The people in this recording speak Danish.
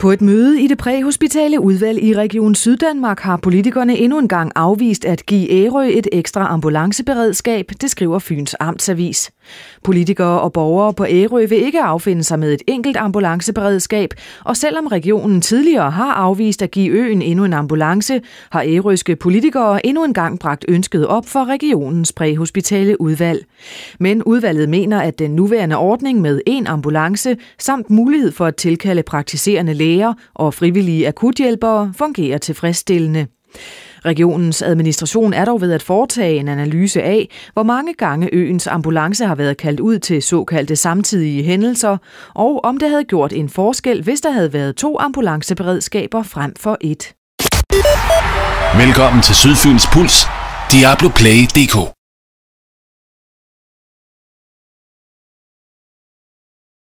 På et møde i det præhospitale udvalg i Region Syddanmark har politikerne endnu en gang afvist at give Ærø et ekstra ambulanceberedskab, det skriver Fyns Amtsavis. Politikere og borgere på Ærø vil ikke affinde sig med et enkelt ambulanceberedskab, og selvom regionen tidligere har afvist at give øen endnu en ambulance, har ærøske politikere endnu en gang bragt ønsket op for regionens præhospitale udvalg. Men udvalget mener, at den nuværende ordning med en ambulance samt mulighed for at tilkalde praktiserende læger og frivillige akuthjælpere fungerer tilfredsstillende. Regionens administration er dog ved at foretage en analyse af, hvor mange gange øens ambulance har været kaldt ud til såkaldte samtidige hændelser, og om det havde gjort en forskel, hvis der havde været to ambulanceberedskaber frem for et. Velkommen til Sydfyns Puls. Diablo Play DK.